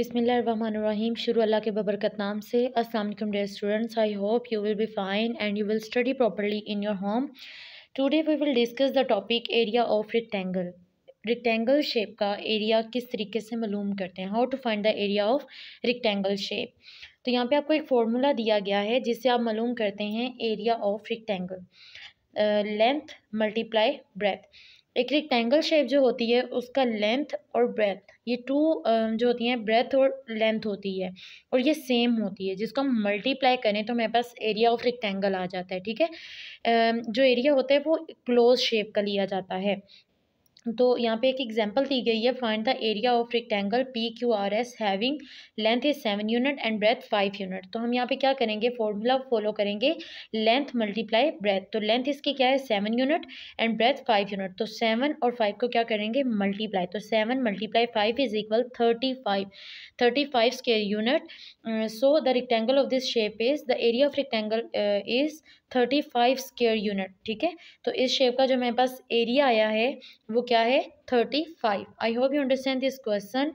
बिसमीम शुरू अल्लाह के बबरकत नाम से Aslam dear students I hope you will be fine and you will study properly in your home today we will discuss the topic area of rectangle rectangle shape का area किस तरीके से मालूम करते हैं how to find the area of rectangle shape तो यहाँ पर आपको एक फार्मूला दिया गया है जिससे आप मालूम करते हैं area of rectangle length multiply breadth एक रेक्टेंगल शेप जो होती है उसका लेंथ और ब्रेथ ये टू जो होती हैं ब्रेथ और लेंथ होती है और ये सेम होती है जिसको हम मल्टीप्लाई करें तो मेरे पास एरिया ऑफ रेक्टेंगल आ जाता है ठीक है जो एरिया होता है वो क्लोज शेप का लिया जाता है तो यहाँ पे एक एग्जांपल दी गई है find the area of rectangle P Q R S having length is seven unit and breadth five unit तो हम यहाँ पे क्या करेंगे फॉर्मूला फॉलो करेंगे लेंथ मल्टीप्लाई ब्रेथ तो लेंथ इसकी क्या है seven unit and breadth five unit तो सेवन और फाइव को क्या करेंगे मल्टीप्लाई तो seven multiply five is equal thirty five thirty five square unit so the rectangle of this shape is the area of rectangle is thirty five square unit ठीक है तो इस शेप का जो मेरे पास एरिया आया है वो क्या है thirty five I hope you understand this question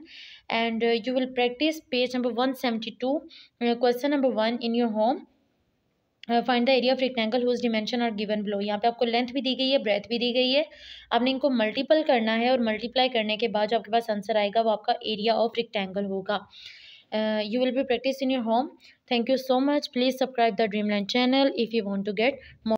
and you will practice page number one seventy two question number one in your home find the area of rectangle whose dimension are given below यहाँ पे आपको length भी दी गई है breath भी दी गई है आपने इनको मल्टीपल करना है और मल्टीप्लाई करने के बाद जो आपके पास आंसर आएगा वो आपका एरिया ऑफ रेक्टेंगल होगा uh, you will be practicing in your home thank you so much please subscribe the dreamland channel if you want to get more